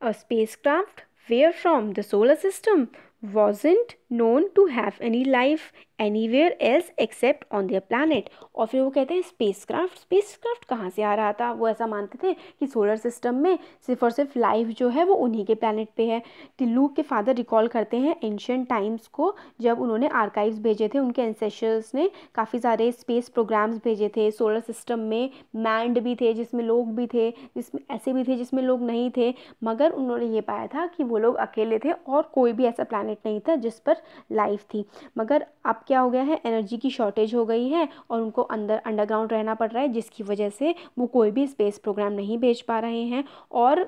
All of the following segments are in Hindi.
a spacecraft where from the solar system wasn't known to have any life anywhere else except on their planet और फिर वो कहते हैं स्पेस क्राफ्ट स्पेस क्राफ्ट कहाँ से आ रहा था वो ऐसा मानते थे कि सोलर सिस्टम में सिर्फ और सिर्फ लाइफ जो है वो उन्हीं के प्लानट पे है टिल्लू के फादर रिकॉल करते हैं एंशियन टाइम्स को जब उन्होंने आर्काइव्स भेजे थे उनके एंसेशर्स ने काफ़ी सारे स्पेस प्रोग्राम्स भेजे थे सोलर सिस्टम में मैंड भी थे जिसमें लोग भी थे जिसमें ऐसे भी थे जिसमें लोग नहीं थे मगर उन्होंने ये पाया था कि वो लोग अकेले थे और कोई भी ऐसा प्लानट नहीं था जिस पर लाइफ थी मगर आप क्या हो गया है एनर्जी की शॉर्टेज हो गई है और उनको अंदर अंडरग्राउंड रहना पड़ रहा है जिसकी वजह से वो कोई भी स्पेस प्रोग्राम नहीं भेज पा रहे हैं और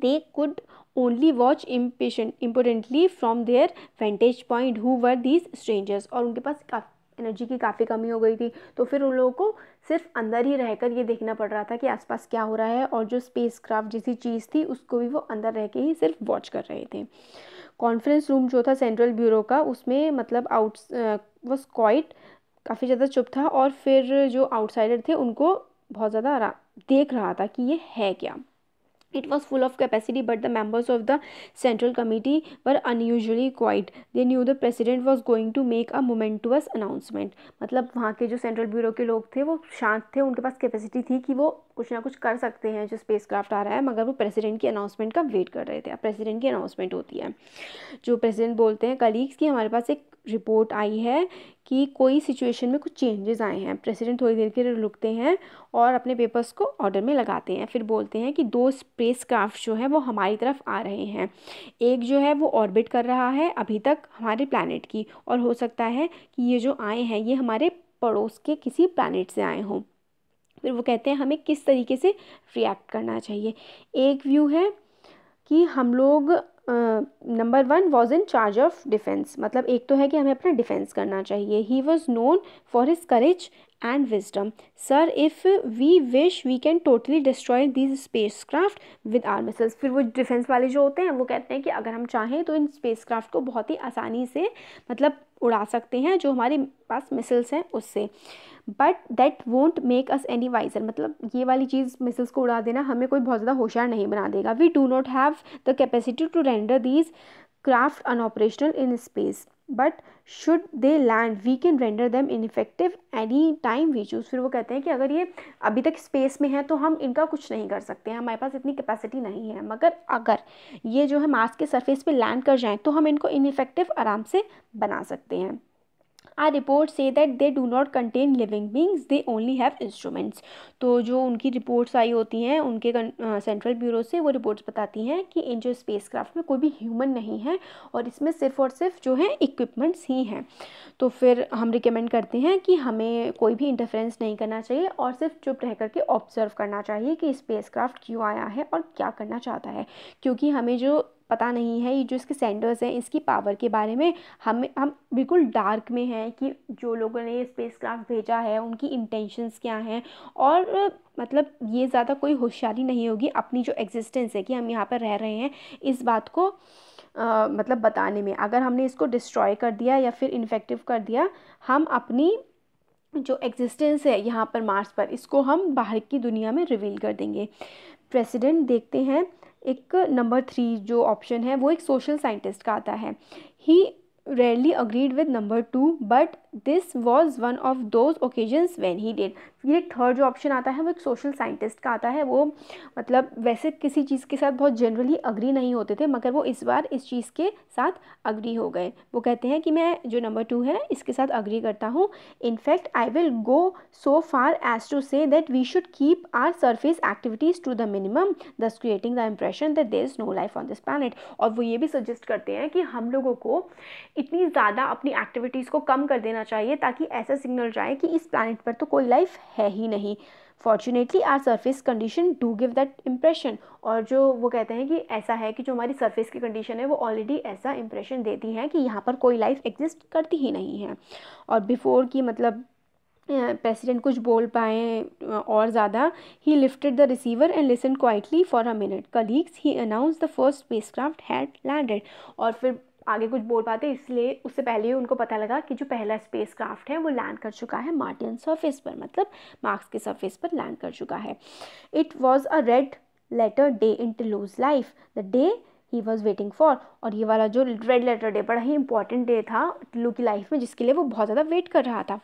they could only watch impatient importantly from their vantage point who were these strangers और उनके पास काफ़ी एनर्जी की काफ़ी कमी हो गई थी तो फिर उन लोगों को सिर्फ अंदर ही रहकर ये देखना पड़ रहा था कि आसपास क्या हो रहा है और जो स्पेस क्राफ्ट जैसी चीज़ थी उसको भी वो अंदर रह के ही सिर्फ वॉच कर रहे थे कॉन्फ्रेंस रूम जो था सेंट्रल ब्यूरो का उसमें मतलब आउट वॉज क्वाइट काफ़ी ज़्यादा चुप था और फिर जो आउटसाइडर थे उनको बहुत ज़्यादा आराम देख रहा था कि ये है क्या it was full of capacity but the members of the central committee were unusually quiet they knew the president was going to make a momentous announcement मतलब वहाँ के जो सेंट्रल ब्यूरो के लोग थे वो शांत थे उनके पास कैपेसिटी थी कि वो कुछ ना कुछ कर सकते हैं जो स्पेस क्राफ्ट आ रहा है मगर वो प्रेसिडेंट की अनाउंसमेंट का वेट कर रहे थे अब प्रेसिडेंट की अनाउंसमेंट होती है जो प्रेसिडेंट बोलते हैं कलीग्स की हमारे पास एक रिपोर्ट आई है कि कोई सिचुएशन में कुछ चेंजेस आए हैं प्रेसिडेंट थोड़ी देर के लिए रुकते हैं और अपने पेपर्स को ऑर्डर में लगाते हैं फिर बोलते हैं कि दो स्पेस क्राफ्ट जो हैं वो हमारी तरफ आ रहे हैं एक जो है वो ऑर्बिट कर रहा है अभी तक हमारे प्लानट की और हो सकता है कि ये जो आए हैं ये हमारे पड़ोस के किसी प्लानट से आए हों फिर वो कहते हैं हमें किस तरीके से रिएक्ट करना चाहिए एक व्यू है कि हम लोग number one was in charge of defence मतलब एक तो है कि हमें अपना डिफेंस करना चाहिए he was known for his courage and wisdom sir if we wish we can totally destroy this spacecraft with our missiles फिर वो डिफेंस वाले जो होते हैं वो कहते हैं कि अगर हम चाहें तो इन स्पेस क्राफ्ट को बहुत ही आसानी से मतलब उड़ा सकते हैं जो हमारे पास मिसल्स हैं उससे but that won't make us any wiser मतलब ये वाली चीज़ मिसल्स को उड़ा देना हमें कोई बहुत ज़्यादा होशियार नहीं बना देगा we do not have the capacity to render these craft unoperational in space but should they land we can render them ineffective any time we choose फिर वो कहते हैं कि अगर ये अभी तक स्पेस में है तो हम इनका कुछ नहीं कर सकते हैं हमारे पास इतनी कैपेसिटी नहीं है मगर अगर ये जो है मार्स के सरफेस पे लैंड कर जाएं तो हम इनको इनफेक्टिव आराम से बना सकते हैं our report say that they do not contain living beings they only have instruments तो जो उनकी रिपोर्ट्स आई होती हैं उनके सेंट्रल ब्यूरो से वो रिपोर्ट्स बताती हैं कि इन जो स्पेस क्राफ्ट में कोई भी ह्यूमन नहीं है और इसमें सिर्फ और सिर्फ जो है इक्विपमेंट्स ही हैं तो फिर हम रिकमेंड करते हैं कि हमें कोई भी इंटरफेरेंस नहीं करना चाहिए और सिर्फ चुप रह करके ऑब्जर्व करना चाहिए कि स्पेस क्राफ्ट क्यों आया है और क्या करना चाहता है क्योंकि हमें जो पता नहीं है ये जो इसके सेंडर्स हैं इसकी पावर के बारे में हमें हम बिल्कुल डार्क में हैं कि जो लोगों ने स्पेस क्राफ्ट भेजा है उनकी इंटेंशंस क्या हैं और मतलब ये ज़्यादा कोई होशियारी नहीं होगी अपनी जो एग्जिस्टेंस है कि हम यहाँ पर रह रहे हैं इस बात को आ, मतलब बताने में अगर हमने इसको डिस्ट्रॉय कर दिया या फिर इन्फेक्टिव कर दिया हम अपनी जो एग्जिस्टेंस है यहाँ पर मार्स पर इसको हम बाहर की दुनिया में रिवील कर देंगे प्रेसिडेंट देखते हैं एक नंबर थ्री जो ऑप्शन है वो एक सोशल साइंटिस्ट का आता है he rarely agreed with number two but this was one of those occasions when he did फिर एक थर्ड जो ऑप्शन आता है वो एक सोशल साइंटिस्ट का आता है वो मतलब वैसे किसी चीज़ के साथ बहुत जनरली अग्री नहीं होते थे मगर वो इस बार इस चीज़ के साथ अग्री हो गए वो कहते हैं कि मैं जो नंबर टू है इसके साथ अग्री करता हूँ in fact I will go so far as to say that we should keep our surface activities to the minimum thus creating the impression that there is no life on this planet और वो ये भी सजेस्ट करते हैं कि हम लोगों को इतनी ज़्यादा अपनी एक्टिविटीज़ को कम कर देना चाहिए ताकि ऐसा सिग्नल जाए कि इस प्लानट पर तो कोई लाइफ है ही नहीं fortunately our surface conditions do give that impression और जो वो कहते हैं कि ऐसा है कि जो हमारी सर्फेस की कंडीशन है वो ऑलरेडी ऐसा इम्प्रेशन देती हैं कि यहाँ पर कोई लाइफ एग्जिस्ट करती ही नहीं है और बिफोर की मतलब प्रेसिडेंट कुछ बोल पाए और ज़्यादा he lifted the receiver and listen quietly for a minute colleagues he announce the first spacecraft had landed और फिर आगे कुछ बोल पाते इसलिए उससे पहले ही उनको पता लगा कि जो पहला स्पेस क्राफ्ट है वो लैंड कर चुका है मार्टियन सर्फेस पर मतलब मार्क्स के सर्फेस पर लैंड कर चुका है it was a red letter day in Tullu's life the day he was waiting for और ये वाला जो रेड लेटर डे बड़ा ही इंपॉर्टेंट डे था टिल्लू की लाइफ में जिसके लिए वो बहुत ज़्यादा वेट कर रहा था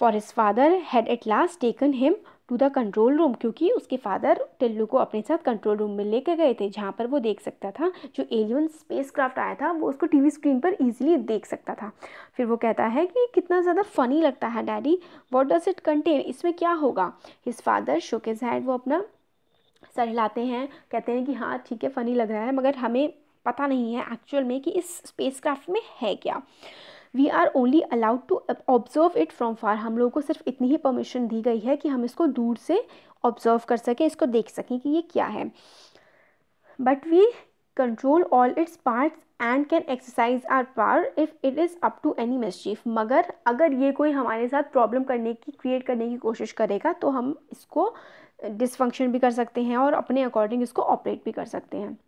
for his father had at last taken him to the control room क्योंकि उसके फादर टिल्लू को अपने साथ कंट्रोल रूम में लेकर गए थे जहाँ पर वो देख सकता था जो एलियन क्राफ्ट आया था वो उसको टी स्क्रीन पर ईजिली देख सकता था फिर वो कहता है कि कितना ज़्यादा फ़नी लगता है daddy what does it contain इसमें क्या होगा हिज फादर शोकेज हैड वो अपना सर हिलाते हैं कहते हैं कि हाँ ठीक है फ़नी लग रहा है मगर हमें पता नहीं है एक्चुअल में कि इस स्पेसक्राफ्ट में है क्या we are only allowed to observe it from far हम लोगों को सिर्फ इतनी ही परमिशन दी गई है कि हम इसको दूर से ऑब्जर्व कर सकें इसको देख सकें कि ये क्या है but we control all its parts and can exercise our power if it is up to any mischief मगर अगर ये कोई हमारे साथ प्रॉब्लम करने की क्रिएट करने की कोशिश करेगा तो हम इसको डिसफंक्शन भी कर सकते हैं और अपने अकॉर्डिंग इसको ऑपरेट भी कर सकते हैं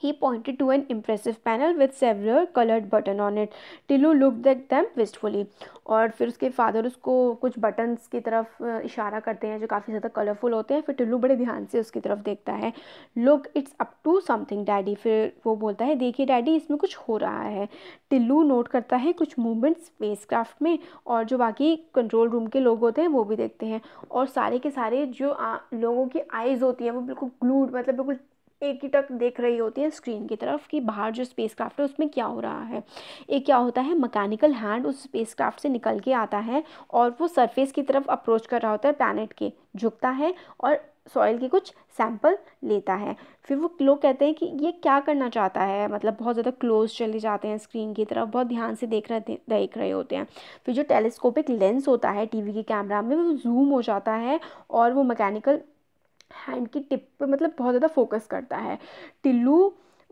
He pointed to an impressive panel with several colored button on it. Tillu looked at them wistfully. और फिर उसके फादर उसको कुछ बटन्स की तरफ इशारा करते हैं जो काफ़ी ज़्यादा कलरफुल होते हैं फिर टिल्लू बड़े ध्यान से उसकी तरफ देखता है look it's up to something daddy फिर वो बोलता है देखिए डैडी इसमें कुछ हो रहा है टिल्लू नोट करता है कुछ मूवमेंट्स क्राफ्ट में और जो बाकी कंट्रोल रूम के लोग होते हैं वो भी देखते हैं और सारे के सारे जो आ, लोगों की आइज़ होती हैं वो बिल्कुल ग्लूड मतलब बिल्कुल एक ही टक देख रही होती है स्क्रीन की तरफ कि बाहर जो स्पेस क्राफ्ट है उसमें क्या हो रहा है एक क्या होता है मकैनिकल हैंड उस स्पेस क्राफ्ट से निकल के आता है और वो सरफेस की तरफ अप्रोच कर रहा होता है प्लानट के झुकता है और सॉइल के कुछ सैंपल लेता है फिर वो लोग कहते हैं कि ये क्या करना चाहता है मतलब बहुत ज़्यादा क्लोज चले जाते हैं स्क्रीन की तरफ बहुत ध्यान से देख रहे देख रहे होते हैं फिर जो टेलीस्कोपिक लेंस होता है टीवी के कैमरा में वो जूम हो जाता है और वो मैकेनिकल हैंड की टिप पे मतलब बहुत ज़्यादा फोकस करता है टिल्लू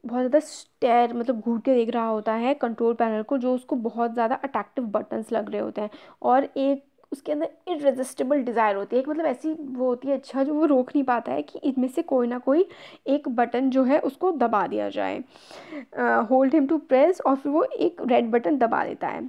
बहुत ज़्यादा स्टेयर मतलब घूट के देख रहा होता है कंट्रोल पैनल को जो उसको बहुत ज़्यादा अट्रैक्टिव बटन्स लग रहे होते हैं और एक उसके अंदर इरेजिस्टेबल डिज़ायर होती है एक मतलब ऐसी वो होती है अच्छा जो वो रोक नहीं पाता है कि इनमें से कोई ना कोई एक बटन जो है उसको दबा दिया जाए होल्ड हिम टू प्रेस और फिर वो एक रेड बटन दबा देता है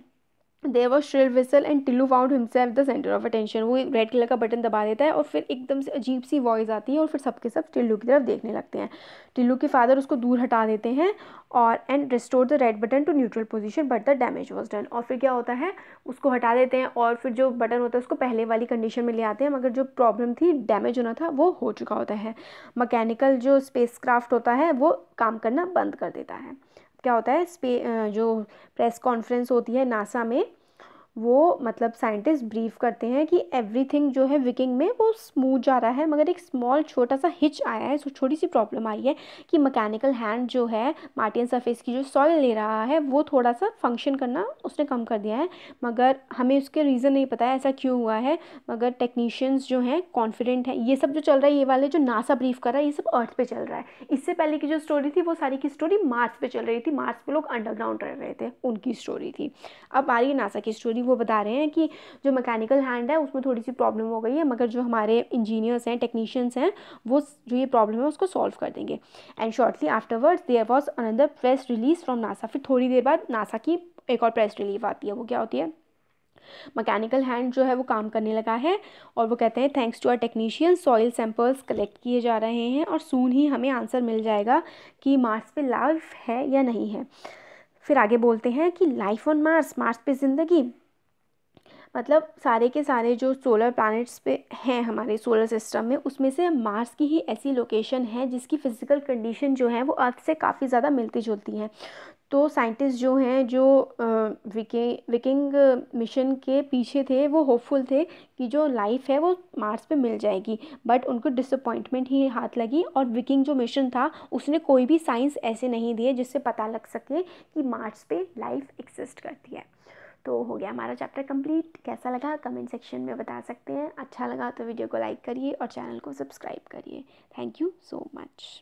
there was shrill whistle and Tillu found himself the centre of attention वो रेड कलर का बटन दबा देता है और फिर एकदम से अजीब सी वॉइस आती है और फिर सबके सब टिल्लू की तरफ देखने लगते हैं टिल्लू के फादर उसको दूर हटा देते हैं और and restore the red button to neutral position but the damage was done और फिर क्या होता है उसको हटा देते हैं और फिर जो बटन होता है उसको पहले वाली कंडीशन में ले आते हैं मगर जो प्रॉब्लम थी डैमेज होना था वो हो चुका होता है मकैनिकल जो स्पेस क्राफ्ट होता है वो काम करना बंद कर देता है क्या होता है स्पे जो प्रेस कॉन्फ्रेंस होती है नासा में वो मतलब साइंटिस्ट ब्रीफ करते हैं कि एवरीथिंग जो है विकिंग में वो स्मूथ जा रहा है मगर एक स्मॉल छोटा सा हिच आया है छोटी सी प्रॉब्लम आई है कि मैकेनिकल हैंड जो है मार्टिन सरफेस की जो सॉइल ले रहा है वो थोड़ा सा फंक्शन करना उसने कम कर दिया है मगर हमें उसके रीज़न नहीं पता है ऐसा क्यों हुआ है मगर टेक्नीशियंस जो हैं कॉन्फिडेंट है ये सब जो चल रहा है ये वाले जो नासा ब्रीफ कर रहा है ये सब अर्थ पर चल रहा है इससे पहले की जो स्टोरी थी वो सारी की स्टोरी मार्स पर चल रही थी मार्स पर लोग अंडरग्राउंड रह रहे थे उनकी स्टोरी थी अब आ रही है नासा की स्टोरी वो बता रहे हैं कि जो मैकेनिकल हैंड है उसमें थोड़ी सी प्रॉब्लम हो गई है मगर जो हमारे इंजीनियर्स हैं टेक्नीशियंस हैं वो जो ये प्रॉब्लम है उसको सॉल्व कर देंगे and shortly afterwards there was another press release from NASA फिर थोड़ी देर बाद नासा की एक और प्रेस रिलीफ आती है वो क्या होती है मैकेनिकल हैंड जो है वो काम करने लगा है और वो कहते हैं thanks to our technician soil samples collect किए जा रहे हैं और सून ही हमें आंसर मिल जाएगा कि मार्स पे लाइफ है या नहीं है फिर आगे बोलते हैं कि लाइफ ऑन मार्स मार्स पे ज़िंदगी मतलब सारे के सारे जो सोलर प्लैनेट्स पे हैं हमारे सोलर सिस्टम में उसमें से मार्स की ही ऐसी लोकेशन है जिसकी फ़िज़िकल कंडीशन जो है वो अर्थ से काफ़ी ज़्यादा मिलती जुलती हैं तो साइंटिस्ट जो हैं जो विके विकिंग मिशन के पीछे थे वो होपफुल थे कि जो लाइफ है वो मार्स पे मिल जाएगी बट उनको डिसअपॉइंटमेंट ही हाथ लगी और विकिंग जो मिशन था उसने कोई भी साइंस ऐसे नहीं दिए जिससे पता लग सके कि मार्स पे लाइफ एक्जिस्ट करती है तो हो गया हमारा चैप्टर कंप्लीट कैसा लगा कमेंट सेक्शन में बता सकते हैं अच्छा लगा तो वीडियो को लाइक करिए और चैनल को सब्सक्राइब करिए थैंक यू सो मच